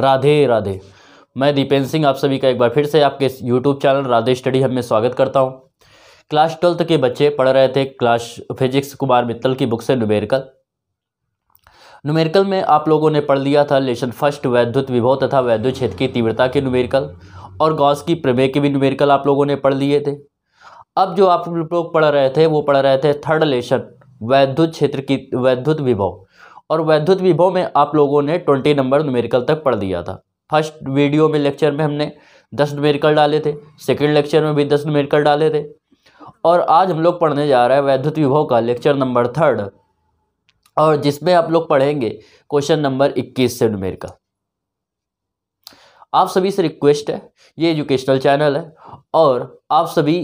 राधे राधे मैं दीपेंद्र सिंह आप सभी का एक बार फिर से आपके यूट्यूब चैनल राधे स्टडी हम में स्वागत करता हूँ क्लास ट्वेल्थ के बच्चे पढ़ रहे थे क्लास फिजिक्स कुमार मित्तल की बुक से न्यूमेरिकल नुमेरकल में आप लोगों ने पढ़ लिया था लेशन फर्स्ट वैद्युत विभव तथा वैद्युत क्षेत्र की तीव्रता के न्यूमेरिकल और गॉस की प्रमेय के भी न्यूमेरिकल आप लोगों ने पढ़ लिए थे अब जो आप लोग पढ़ रहे थे वो पढ़ रहे थे थर्ड लेशन वैद्युत क्षेत्र की वैद्युत विभव और वैद्युत विभव में आप लोगों ने ट्वेंटी नंबर न्यूमेरिकल तक पढ़ दिया था फर्स्ट वीडियो में लेक्चर में हमने दस न्यूमेरिकल डाले थे सेकेंड लेक्चर में भी दस न्यूमेरिकल डाले थे और आज हम लोग पढ़ने जा रहे हैं वैद्युत विभव का लेक्चर नंबर थर्ड और जिसमें आप लोग पढ़ेंगे क्वेश्चन नंबर इक्कीस से न्यूमेरिकल आप सभी से रिक्वेस्ट है ये एजुकेशनल चैनल है और आप सभी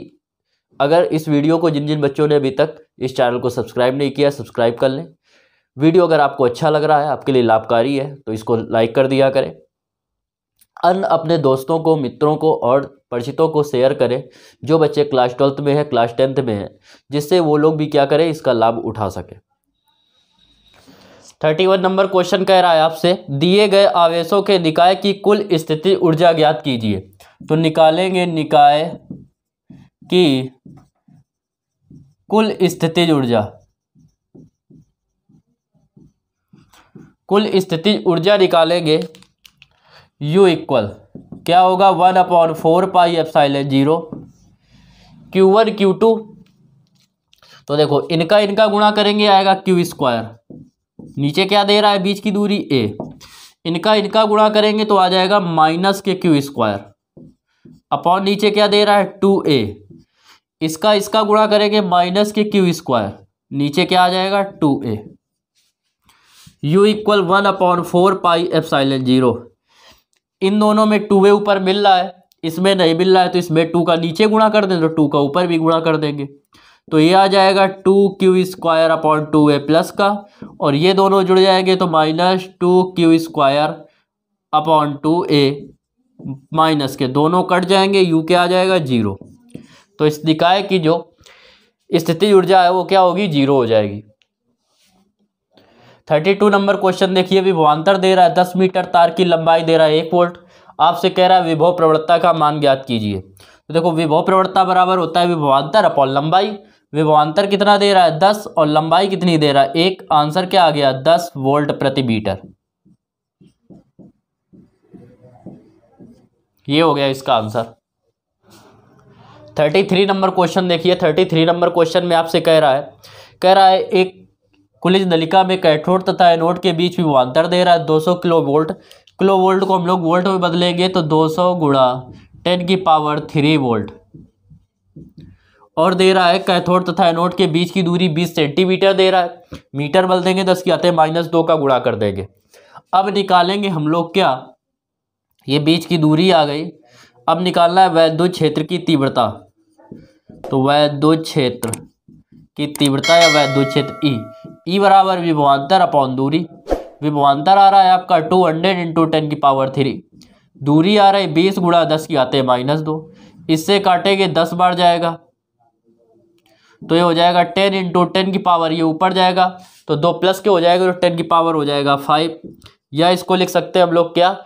अगर इस वीडियो को जिन जिन बच्चों ने अभी तक इस चैनल को सब्सक्राइब नहीं किया सब्सक्राइब कर लें वीडियो अगर आपको अच्छा लग रहा है आपके लिए लाभकारी है तो इसको लाइक कर दिया करें अन्य अपने दोस्तों को मित्रों को और परिचितों को शेयर करें जो बच्चे क्लास ट्वेल्थ में है क्लास टेंथ में है जिससे वो लोग भी क्या करें इसका लाभ उठा सकें थर्टी वन नंबर क्वेश्चन कह रहा है आपसे दिए गए आवेशों के निकाय की कुल स्थिति ऊर्जा ज्ञात कीजिए तो निकालेंगे निकाय की कुल स्थिति ऊर्जा कुल स्थिति ऊर्जा निकालेंगे U इक्वल क्या होगा one upon four pi epsilon zero q one q two तो देखो इनका इनका गुणा करेंगे आएगा क्यू स्क्वायर नीचे क्या दे रहा है बीच की दूरी ए इनका इनका गुणा करेंगे तो आ जाएगा माइनस के क्यू स्क्वायर अपॉन नीचे क्या दे रहा है टू ए इसका इसका गुणा करेंगे माइनस के क्यू स्क्वायर नीचे क्या आ जाएगा two a u equal one upon four pi epsilon zero इन दोनों में टू वे ऊपर मिल रहा है इसमें नहीं मिल रहा है तो इसमें टू का नीचे गुणा कर दें तो टू का ऊपर भी गुणा कर देंगे तो ये आ जाएगा two q square upon two a plus का और ये दोनों जुड़ जाएंगे तो minus two q square upon two a minus के दोनों कट जाएंगे यू के आ जाएगा जीरो तो इस निकाय की जो स्थिति ऊर्जा है वो क्या होगी जीरो हो जाएगी थर्टी टू नंबर क्वेश्चन देखिए विभवान्तर दे रहा है दस मीटर तार की लंबाई दे रहा है एक वोल्ट आपसे कह रहा है विभव प्रवणता का मान ज्ञात कीजिए तो देखो विभव प्रवणता बराबर होता है विभवान्तर अपॉन लंबाई विभवान्तर कितना दे रहा है दस और लंबाई कितनी दे रहा है एक आंसर क्या आ गया दस वोल्ट प्रति मीटर ये हो गया इसका answer thirty three number question देखिए थर्टी थ्री नंबर क्वेश्चन में आपसे कह रहा है कह रहा है एक कुलिज नलिका में कैथोड तथा एनोड के बीच विभवान्तर दे रहा है दो सौ किलो वोल्ट किलो वोल्ट को हम लोग वोल्ट में बदलेंगे तो दो सौ गुणा टेन की पावर थ्री वोल्ट और दे रहा है कैथोड तथा एनोड के बीच की दूरी बीस सेंटीमीटर दे रहा है मीटर बदल देंगे दस की अतः माइनस दो का गुणा कर देंगे अब निकालेंगे हम लोग क्या ये बीच की दूरी आ गई अब निकालना है वैद्युत क्षेत्र की तीव्रता तो वैद्युत क्षेत्र की तीव्रता या वैद्युत क्षेत्र ई e। ई बराबर विभवान्तर अपॉन दूरी विभवान्तर आ रहा है आपका टू हंड्रेड इंटू टेन की पावर थ्री दूरी आ रही है बीस गुणा दस की आते हैं माइनस दो इससे काटेंगे दस बार जाएगा तो ये हो जाएगा टेन इंटू टेन की पावर ये ऊपर जाएगा तो दो प्लस के हो जाएगा तो टेन की पावर हो जाएगा फाइव या इसको लिख सकते हैं हम लोग क्या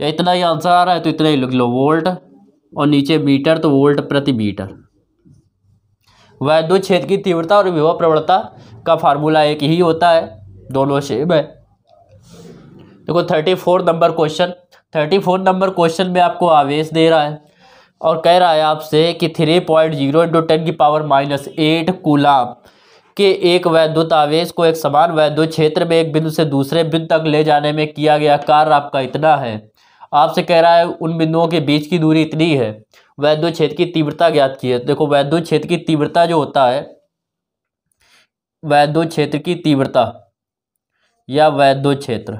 या इतना ही आंसर आ रहा है तो इतना ही लिख लो वोल्ट और नीचे मीटर तो वोल्ट प्रति मीटर वैद्युत क्षेत्र की तीव्रता और विभव प्रवणता का फार्मूला एक ही होता है दोनों से है देखो thirty four number question thirty four number question में आपको आवेश दे रहा है और कह रहा है आपसे कि three point zero into ten की पावर माइनस एट कुलाम के एक वैद्युत आवेश को एक समान वैद्युत क्षेत्र में एक बिंदु से दूसरे बिंदु तक ले जाने में किया गया कार्य आपका इतना है आपसे कह रहा है उन बिंदुओं के बीच की दूरी इतनी है वैद्य क्षेत्र की तीव्रता ज्ञात की है देखो वैद्य क्षेत्र की तीव्रता जो होता है वैद्य क्षेत्र की तीव्रता या वैद्य क्षेत्र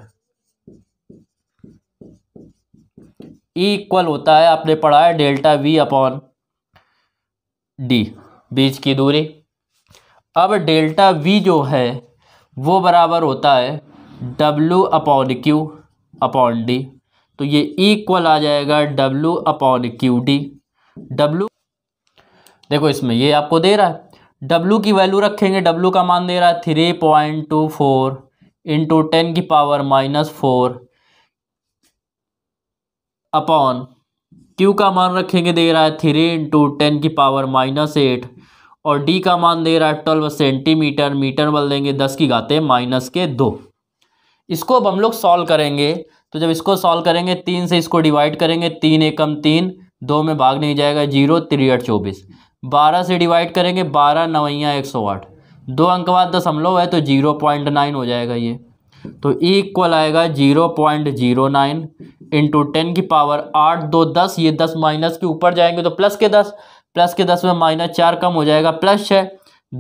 इक्वल होता है आपने पढ़ा है डेल्टा वी अपॉन डी बीच की दूरी अब डेल्टा वी जो है वो बराबर होता है W upon Q upon D तो ये इक्वल आ जाएगा W upon Q D W देखो इसमें ये आपको दे रहा है डब्लू की वैल्यू रखेंगे डब्लू का मान दे रहा है three point two four into ten की power minus four upon q का मान रखेंगे दे रहा है थ्री इंटू टेन की पावर माइनस एट और डी का मान दे रहा है ट्वेल्व सेंटीमीटर मीटर बल देंगे दस की घाते माइनस के दो इसको अब हम लोग सॉल्व करेंगे तो जब इसको सॉल्व करेंगे तीन से इसको डिवाइड करेंगे तीन एकम तीन दो में भाग नहीं जाएगा जीरो आठ चौबीस बारह से डिवाइड करेंगे बारह नवैया एक सौ आठ दो अंक बाद दशमलव है तो जीरो पॉइंट नाइन हो जाएगा ये तो इक्वल आएगा zero point zero nine into ten की पावर आठ दो दस ये दस माइनस के ऊपर जाएंगे तो प्लस के दस प्लस के दस में माइनस चार कम हो जाएगा प्लस छः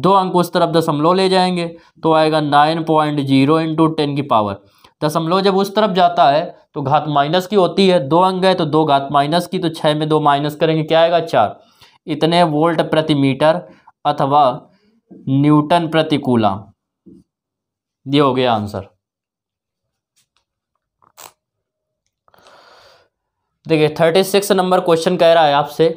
दो अंक उस तरफ दशमलव ले जाएंगे तो आएगा nine point zero into ten की पावर दशमलव जब उस तरफ जाता है तो घात माइनस की होती है दो अंग है तो दो घात माइनस की तो छः में दो माइनस करेंगे क्या आएगा चार इतने वोल्ट प्रति मीटर अथवा न्यूटन प्रति कूला ये हो गया आंसर देखिए थर्टी सिक्स नंबर क्वेश्चन कह रहा है आपसे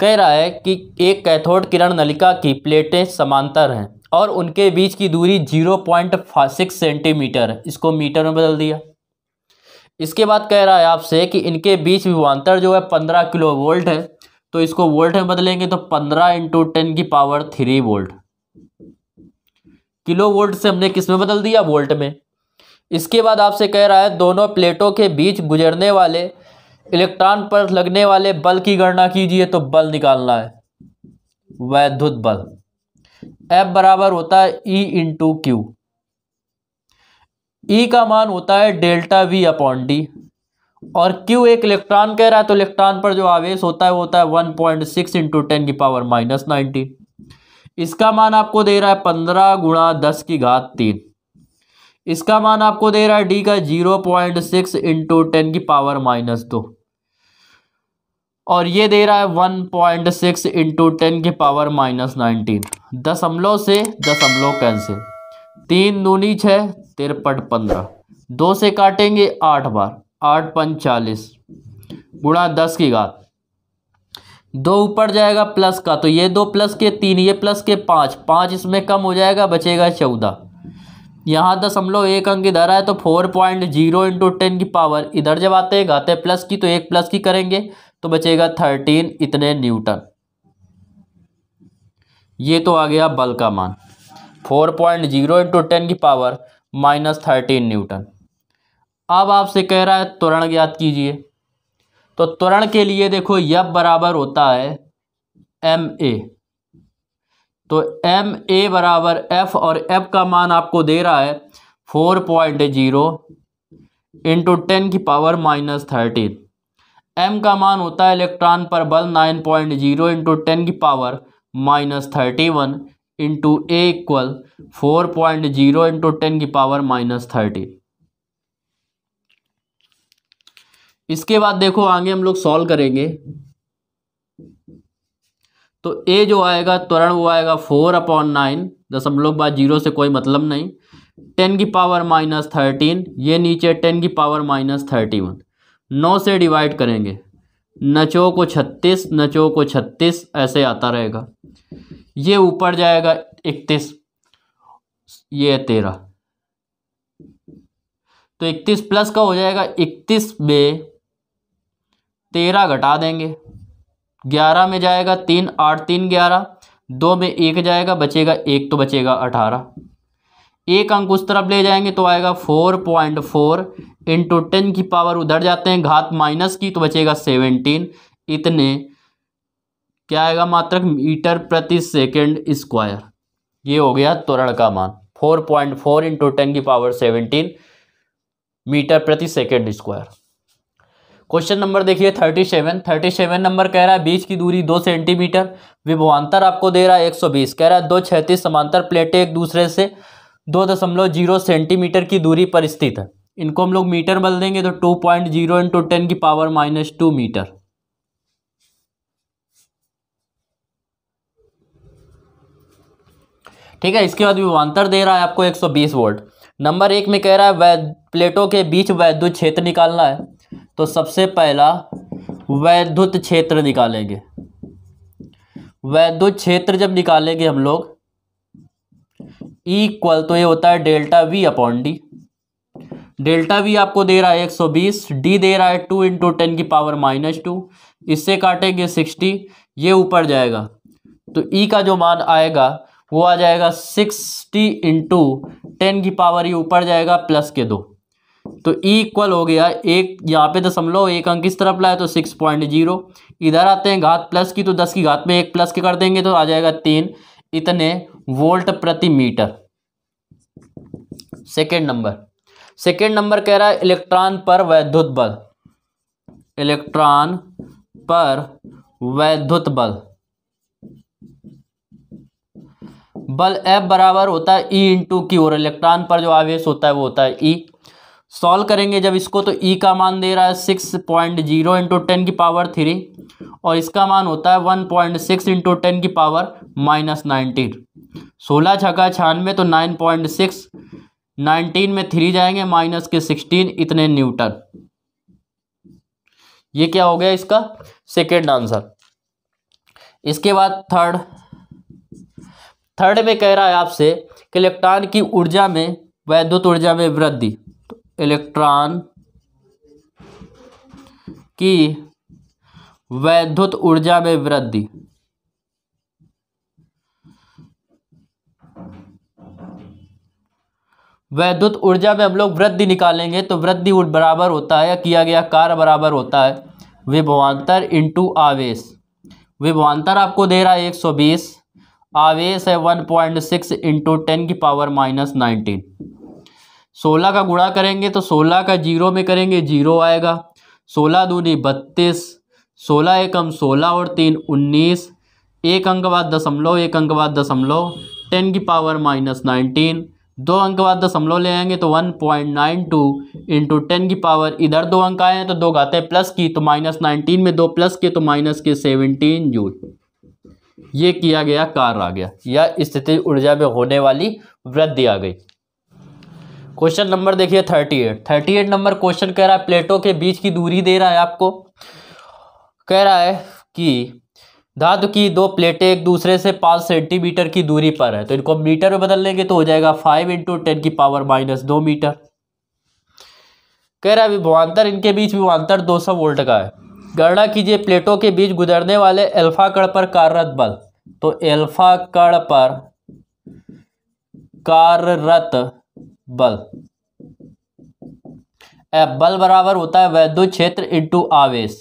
कह रहा है कि एक कैथोड किरण नलिका की प्लेटें समांतर हैं और उनके बीच की दूरी जीरो पॉइंट सिक्स सेंटीमीटर है इसको मीटर में बदल दिया इसके बाद कह रहा है आपसे कि इनके बीच विभवान्तर जो है पंद्रह किलो वोल्ट है तो इसको वोल्ट में बदलेंगे तो पंद्रह इंटू टेन की power three volt kilo volt से हमने किस में बदल दिया वोल्ट में इसके बाद आपसे कह रहा है दोनों प्लेटों के बीच गुजरने वाले इलेक्ट्रॉन पर लगने वाले बल की गणना कीजिए तो बल निकालना है वैद्युत बल एफ बराबर होता है e into q e e का मान होता है डेल्टा वी अपॉन डी और क्यू एक इलेक्ट्रॉन कह रहा है तो इलेक्ट्रॉन पर जो आवेश होता है वो होता है one point six into ten की पावर माइनस नाइनटीन इसका मान आपको दे रहा है पंद्रह गुणा दस की घात तीन इसका मान आपको दे रहा है डी का zero point six into ten की पावर माइनस दो और ये दे रहा है one point six into ten की पावर माइनस नाइनटीन दशमलव से दशमलव कैंसिल तीन दूनी छः तिरपट पंद्रह दो से काटेंगे आठ बार आठ पंचालीस गुणा दस की घात दो ऊपर जाएगा प्लस का तो ये दो प्लस के तीन ये प्लस के पाँच पाँच इसमें कम हो जाएगा बचेगा चौदह यहाँ दशमलव एक अंक इधर आए तो four point zero into ten की पावर इधर जब आते हैं घाते प्लस की तो एक प्लस की करेंगे तो बचेगा थर्टीन इतने न्यूटन ये तो आ गया बल का मान four point zero into ten की पावर माइनस थर्टीन न्यूटन अब आपसे कह रहा है त्वरण ज्ञात कीजिए तो त्वरण के लिए देखो यब बराबर होता है एम ए तो एम ए बराबर एफ और एफ का मान आपको दे रहा है four point zero into ten की पावर माइनस थर्टीन एम का मान होता है इलेक्ट्रॉन पर बल nine point zero into ten की power minus thirty one into a equal four point zero into ten की पावर माइनस थर्टी इसके बाद देखो आगे हम लोग सॉल्व करेंगे तो ए जो आएगा त्वरण वो आएगा फोर अपॉन नाइन दशमलव बाद जीरो से कोई मतलब नहीं टेन की पावर माइनस थर्टीन ये नीचे टेन की पावर माइनस थर्टी वन नौ से डिवाइड करेंगे नचो को छत्तीस नचो को छत्तीस ऐसे आता रहेगा ये ऊपर जाएगा इकतीस ये तेरह तो इकतीस प्लस का हो जाएगा इकतीस में तेरह घटा देंगे ग्यारह में जाएगा तीन आठ तीन ग्यारह दो में एक जाएगा बचेगा एक तो बचेगा अठारह एक अंक उस तरफ ले जाएंगे तो आएगा four point four into ten की पावर उधर जाते हैं घात माइनस की तो बचेगा सेवनटीन इतने क्या आएगा मात्रक मीटर प्रति सेकेंड स्क्वायर ये हो गया त्वरण का मान four point four into ten की पावर सेवनटीन मीटर प्रति सेकेंड स्क्वायर क्वेश्चन नंबर देखिए thirty seven thirty seven number कह रहा है बीच की दूरी दो सेंटीमीटर विभवान्तर आपको दे रहा है एक सौ बीस कह रहा है दो छैतीस समांतर प्लेटें एक दूसरे से दो दशमलव जीरो सेंटीमीटर की दूरी पर स्थित है इनको हम लोग मीटर बदल देंगे तो two point zero into ten की पावर माइनस टू मीटर ठीक है इसके बाद विवान्तर दे रहा है आपको 120 वोल्ट नंबर एक में कह रहा है प्लेटों के बीच वैद्युत क्षेत्र निकालना है तो सबसे पहला वैद्युत क्षेत्र निकालेंगे वैद्युत क्षेत्र जब निकालेंगे हम लोग इक्वल तो ये होता है delta v upon d delta v आपको दे रहा है 120 डी दे रहा है टू इंटू टेन की पावर माइनस टू इससे काटेंगे 60 ये ऊपर जाएगा तो ई e का जो मान आएगा वो आ जाएगा सिक्सटी इंटू टेन की पावर ये ऊपर जाएगा प्लस के दो तो ई इक्वल हो गया एक यहाँ पे दशमलव तो एक अंक इस तरफ लाए तो सिक्स पॉइंट जीरो इधर आते हैं घात प्लस की तो दस की घात में एक प्लस के कर देंगे तो आ जाएगा तीन इतने वोल्ट प्रति metre second number second number कह रहा है इलेक्ट्रॉन पर वैद्युत बल इलेक्ट्रॉन पर वैद्युत बल बल F बराबर होता है E इंटू की और इलेक्ट्रॉन पर जो आवेश होता है वो होता है E सॉल्व करेंगे जब इसको तो E का मान दे रहा है six point zero into ten की पावर थ्री और इसका मान होता है one point six into ten की पावर माइनस नाइनटीन सोलह छका छियानवे तो नाइन पॉइंट सिक्स नाइनटीन में थ्री जाएंगे माइनस के सिक्सटीन इतने न्यूटन ये क्या हो गया इसका सेकेंड आंसर इसके बाद थर्ड थर्ड में कह रहा है आपसे कि इलेक्ट्रॉन की ऊर्जा में वैद्युत ऊर्जा में वृद्धि तो इलेक्ट्रॉन की वैद्युत ऊर्जा में वृद्धि वैद्युत ऊर्जा में हम लोग वृद्धि निकालेंगे तो वृद्धि बराबर होता है या किया गया कार्य बराबर होता है विभवान्तर इंटू आवेश विभवान्तर आपको दे रहा है एक सौ बीस आवेश है one point six into ten की पावर माइनस नाइनटीन सोलह का गुणा करेंगे तो सोलह का जीरो में करेंगे जीरो आएगा सोलह दूनी बत्तीस सोलह एकम सोलह और तीन उन्नीस एक अंक बाद दशमलव एक अंक बाद दशमलव टेन की पावर माइनस नाइनटीन दो अंक बाद दशमलव ले आएंगे तो one point nine two into ten की पावर इधर दो अंक आए हैं तो दो घाते प्लस की तो माइनस नाइनटीन में दो प्लस के तो माइनस के सेवनटीन जूल ये किया गया कार आ गया या स्थिति ऊर्जा में होने वाली वृद्धि आ गई क्वेश्चन नंबर देखिए thirty eight thirty eight number question कह रहा है प्लेटों के बीच की दूरी दे रहा है आपको कह रहा है कि धातु की दो प्लेटें एक दूसरे से पाँच सेंटीमीटर की दूरी पर है तो इनको मीटर में बदल लेंगे तो हो जाएगा फाइव इंटू टेन की पावर माइनस दो मीटर कह रहा है विभवान्तर इनके बीच विभवान्तर दो सौ वोल्ट का है गणना कीजिए प्लेटों के बीच गुजरने वाले अल्फा कण पर कार्यरत बल तो अल्फा कण पर कार्यरत बल एफ बल बराबर होता है वैद्युत क्षेत्र इंटू आवेश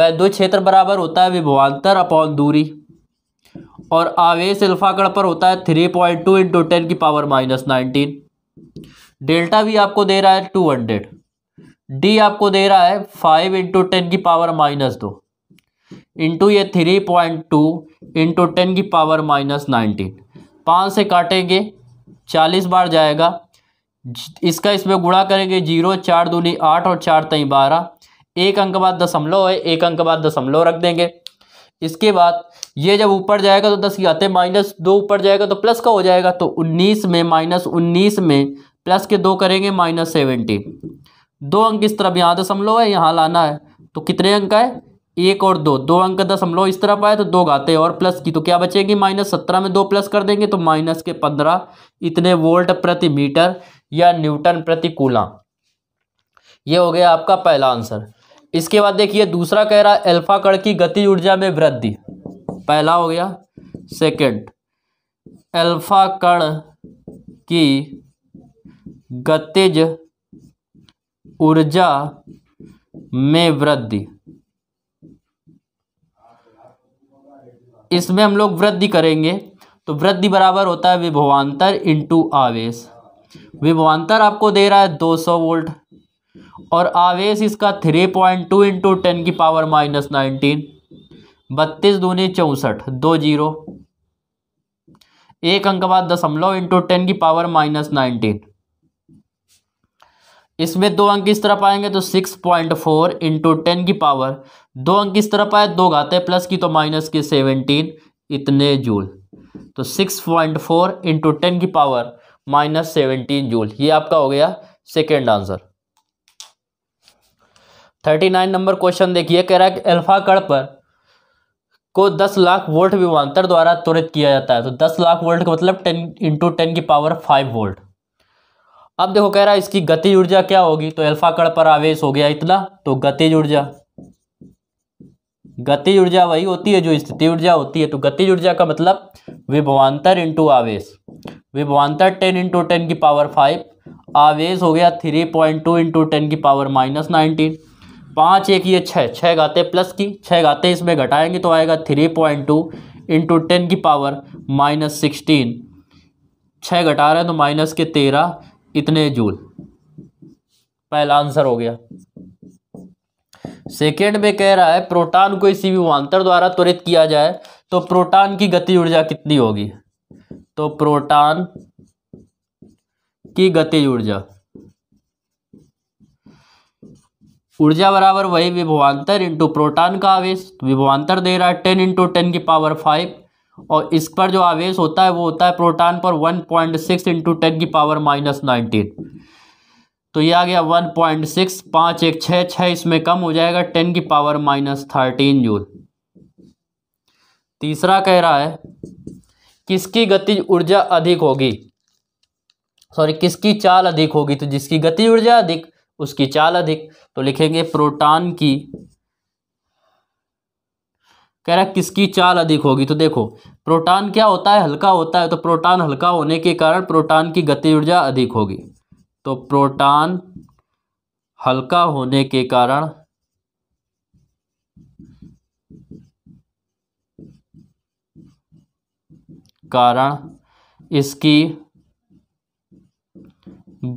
वैद्युत क्षेत्र बराबर होता है विभवान्तर अपॉन दूरी और आवेश अल्फा कण पर होता है three point two into ten की पावर माइनस नाइनटीन डेल्टा भी आपको दे रहा है टू हंड्रेड डी आपको दे रहा है फाइव इंटू टेन की पावर माइनस दो इंटू ये three point two into ten की पावर माइनस नाइनटीन पाँच से काटेंगे चालीस बार जाएगा इसका इसमें गुणा करेंगे जीरो चार दूनी आठ और चार तई बारह एक अंक बाद दशमलव है एक अंक बाद दशमलव रख देंगे इसके बाद ये जब ऊपर जाएगा तो दस की आते माइनस दो ऊपर जाएगा तो प्लस का हो जाएगा तो उन्नीस में माइनस उन्नीस में प्लस के दो करेंगे माइनस सेवेंटीन दो अंक इस तरफ यहाँ दशमलव है यहाँ लाना है तो कितने अंक है एक और दो दो अंक दशमलव इस तरफ आए तो दो घाते और प्लस की तो क्या बचेगी माइनस सत्रह में दो प्लस कर देंगे तो माइनस के पंद्रह इतने वोल्ट प्रति मीटर या न्यूटन प्रति कूला ये हो गया आपका पहला आंसर इसके बाद देखिए दूसरा कह रहा अल्फा कण की गति ऊर्जा में वृद्धि पहला हो गया सेकेंड अल्फा कण की गतिज ऊर्जा में वृद्धि इसमें हम लोग वृद्धि करेंगे तो वृद्धि बराबर होता है विभवान्तर इंटू आवेश विभवान्तर आपको दे रहा है 200 वोल्ट और आवेश इसका 3.2 पॉइंट टू इंटू टेन की पावर माइनस नाइनटीन बत्तीस दूनी चौंसठ दो जीरो एक अंक बाद दशमलव इंटू टेन की पावर माइनस नाइनटीन इसमें दो अंक इस तरफ आएंगे तो six point four into ten की पावर दो अंक इस तरफ आए दो घाते प्लस की तो माइनस की सेवनटीन इतने जूल तो six point four into ten की पावर माइनस सेवनटीन जूल ये आपका हो गया second answer thirty nine number question देखिए कह रहा है कि अल्फा कण पर को दस लाख वोल्ट विमांतर द्वारा त्वरित किया जाता है तो दस लाख वोल्ट का मतलब टेन इंटू टेन की पावर फाइव वोल्ट अब देखो कह रहा है इसकी गति ऊर्जा क्या होगी तो अल्फा कण पर आवेश हो गया इतना तो गति ऊर्जा गति ऊर्जा वही होती है जो स्थिति ऊर्जा होती है तो गति ऊर्जा का मतलब विभवान्तर इंटू आवेश विभवान्तर टेन इंटू टेन की पावर फाइव आवेश हो गया three point two into ten की पावर माइनस नाइनटीन पाँच एक ये छः छः गाते प्लस की छः गाते इसमें घटाएंगे तो आएगा three point two into ten की पावर माइनस सिक्सटीन छः घटा रहे हैं तो माइनस के तेरह इतने जूल पहला आंसर हो गया सेकेंड में कह रहा है प्रोटॉन को इसी विमांतर द्वारा त्वरित किया जाए तो प्रोटॉन की गति ऊर्जा कितनी होगी तो प्रोटॉन की गति ऊर्जा ऊर्जा बराबर वही विभवांतर इंटू प्रोटॉन का आवेश विभवांतर दे रहा है टेन इंटू टेन की पावर फाइव और इस पर जो आवेश होता है वो होता है प्रोटॉन पर 1.6 पॉइंट सिक्स इंटू टेन की पावर माइनस नाइनटीन तो ये आ गया 1.6 पॉइंट सिक्स पाँच एक छः छः इसमें कम हो जाएगा 10 की पावर माइनस थर्टीन जूल तीसरा कह रहा है किसकी गति ऊर्जा अधिक होगी सॉरी किसकी चाल अधिक होगी तो जिसकी गति ऊर्जा अधिक उसकी चाल अधिक तो लिखेंगे प्रोटॉन की कह रहा है किसकी चाल अधिक होगी तो देखो प्रोटॉन क्या होता है हल्का होता है तो प्रोटॉन हल्का होने के कारण प्रोटॉन की गति ऊर्जा अधिक होगी तो प्रोटॉन हल्का होने के कारण कारण इसकी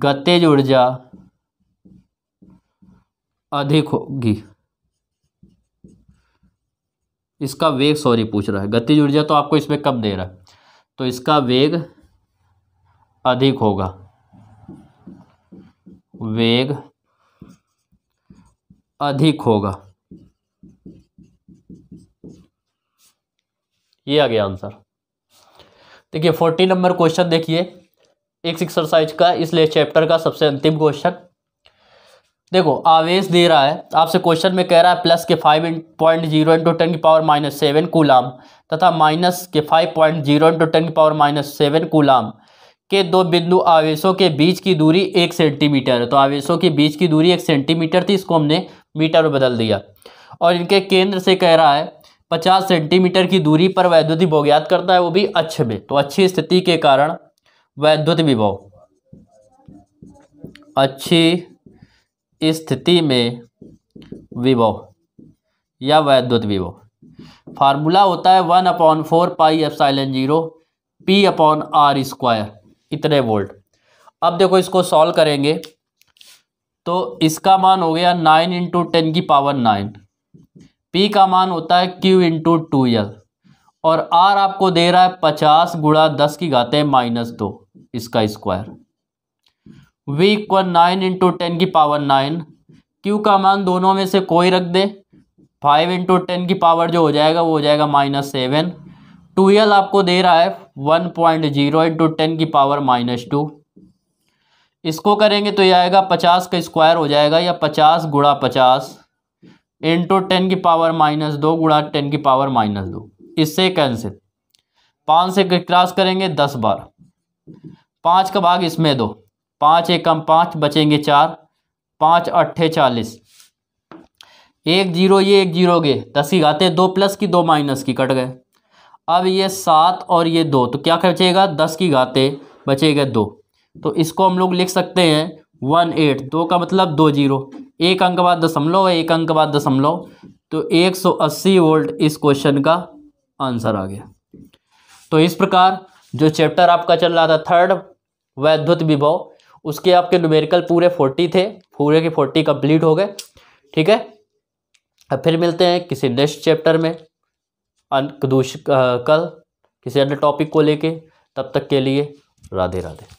गतिज ऊर्जा अधिक होगी इसका वेग सॉरी पूछ रहा है गतिज ऊर्जा तो आपको इसमें कब दे रहा है तो इसका वेग अधिक होगा वेग अधिक होगा ये आ गया आंसर देखिए फोर्टी नंबर क्वेश्चन देखिए इस एक्सरसाइज का इस चैप्टर का सबसे अंतिम क्वेश्चन देखो आवेश दे रहा है आपसे क्वेश्चन में कह रहा है प्लस के five point zero into ten की पावर माइनस सेवन कूलाम तथा माइनस के five point zero into ten की पावर माइनस सेवन कूलाम के दो बिंदु आवेशों के बीच की दूरी एक सेंटीमीटर है तो आवेशों के बीच की दूरी एक सेंटीमीटर थी इसको हमने मीटर में बदल दिया और इनके केंद्र से कह रहा है पचास सेंटीमीटर की दूरी पर वैद्युत विभव ज्ञात करता है वो भी अच्छे में तो अच्छी स्थिति के कारण वैद्युत विभव अच्छी स्थिति में विभव या वैद्युत विभव फार्मूला होता है one upon four pi epsilon zero p upon r square इतने वोल्ट अब देखो इसको सॉल्व करेंगे तो इसका मान हो गया नाइन इंटू टेन की पावर नाइन पी का मान होता है क्यू इंटू टू एल और आर आपको दे रहा है पचास गुणा दस की घाते माइनस दो इसका square v equal nine into ten की पावर नाइन क्यू का मान दोनों में से कोई रख दे फाइव इंटू टेन की पावर जो हो जाएगा वो हो जाएगा माइनस सेवन टूएल आपको दे रहा है one point zero into ten की पावर माइनस टू इसको करेंगे तो ये आएगा पचास का स्क्वायर हो जाएगा या पचास गुड़ा पचास इंटू टेन की पावर माइनस दो गुड़ा टेन की पावर माइनस दो इससे कैंसिल पाँच से क्रॉस करेंगे दस बार पाँच का भाग इसमें दो पाँच एकम पाँच बचेंगे चार पाँच अट्ठे चालीस एक जीरो ये एक जीरो गए दस की घाते दो प्लस की दो माइनस की कट गए अब ये सात और ये दो तो क्या बचेगा दस की घाते बचेगा दो तो इसको हम लोग लिख सकते हैं वन एट दो का मतलब दो जीरो एक अंक बाद दशमलव है एक अंक बाद दशमलव तो एक सौ अस्सी वोल्ट इस क्वेश्चन का आंसर आ गया तो इस प्रकार जो चैप्टर आपका चल रहा था थर्ड वैद्युत विभव उसके आपके न्यूमेरिकल पूरे फोर्टी थे पूरे के फोर्टी कंप्लीट हो गए ठीक है अब फिर मिलते हैं किसी नेक्स्ट चैप्टर में कल किसी अन्य टॉपिक को लेके तब तक के लिए राधे राधे